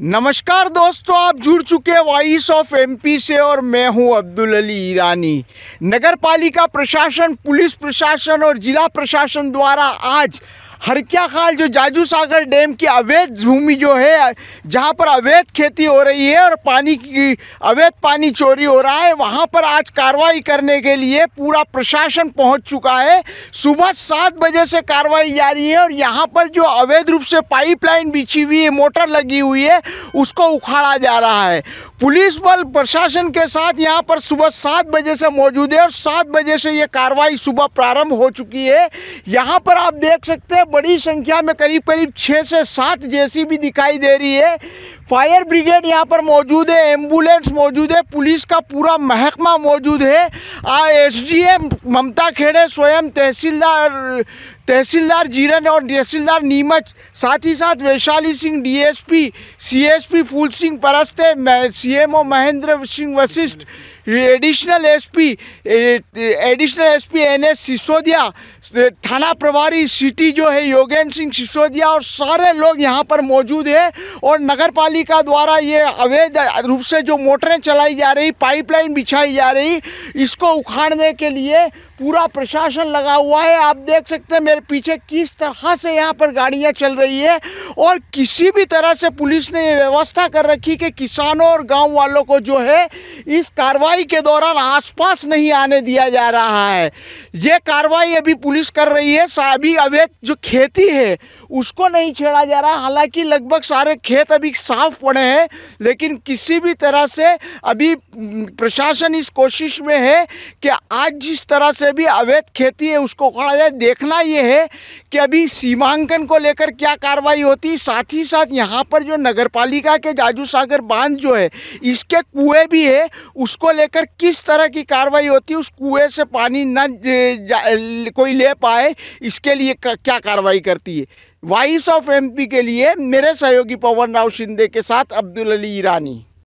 नमस्कार दोस्तों आप जुड़ चुके हैं वॉइस ऑफ एमपी से और मैं हूं अब्दुल अली ईरानी नगर पालिका प्रशासन पुलिस प्रशासन और जिला प्रशासन द्वारा आज हरकिया खाल जो जाजू सागर डैम की अवैध भूमि जो है जहाँ पर अवैध खेती हो रही है और पानी की अवैध पानी चोरी हो रहा है वहाँ पर आज कार्रवाई करने के लिए पूरा प्रशासन पहुँच चुका है सुबह सात बजे से कार्रवाई जारी है और यहाँ पर जो अवैध रूप से पाइपलाइन बिछी हुई है मोटर लगी हुई है उसको उखाड़ा जा रहा है पुलिस बल प्रशासन के साथ यहाँ पर सुबह सात बजे से मौजूद है और सात बजे से ये कार्रवाई सुबह प्रारंभ हो चुकी है यहाँ पर आप देख सकते हैं बड़ी संख्या में करीब करीब छः से सात जेसीबी दिखाई दे रही है फायर ब्रिगेड यहाँ पर मौजूद है एम्बुलेंस मौजूद है पुलिस का पूरा महकमा मौजूद है S D M Mamta Khede स्वयं तहसीलदार तहसीलदार जीरन और तहसीलदार नीमच साथ ही साथ Vaishali Singh DSP CSP Phool Singh Paraste CMO Mahendra Singh Vashishtha additional SP additional SP NS Sisodia थाना प्रभारी सिटी जो है योगेंद्र सिंह सिसोदिया और सारे लोग यहाँ पर मौजूद है और नगर नगरपालिका द्वारा ये अवैध रूप से जो मोटरें चलाई जा रही पाइपलाइन बिछाई जा रही इसको उखाड़ने के लिए पूरा प्रशासन लगा हुआ है आप देख सकते हैं मेरे पीछे किस तरह से यहाँ पर गाड़ियाँ चल रही है और किसी भी तरह से पुलिस ने ये व्यवस्था कर रखी कि किसानों और गांव वालों को जो है इस कार्रवाई के दौरान आसपास नहीं आने दिया जा रहा है ये कार्रवाई अभी पुलिस कर रही है अभी अवैध जो खेती है उसको नहीं छेड़ा जा रहा हालांकि लगभग सारे खेत अभी साफ साफ पड़े हैं लेकिन किसी भी तरह से अभी प्रशासन इस कोशिश में है कि आज जिस तरह से भी अवैध खेती है उसको खड़ा जाए देखना ये है कि अभी सीमांकन को लेकर क्या कार्रवाई होती साथ ही साथ यहाँ पर जो नगर पालिका के जाजू सागर बांध जो है इसके कुएँ भी है उसको लेकर किस तरह की कार्रवाई होती है उस कुएँ से पानी न कोई ले पाए इसके लिए क्या कार्रवाई करती है वॉइस ऑफ एमपी के लिए मेरे सहयोगी पवन राव शिंदे के साथ अब्दुल अली ईरानी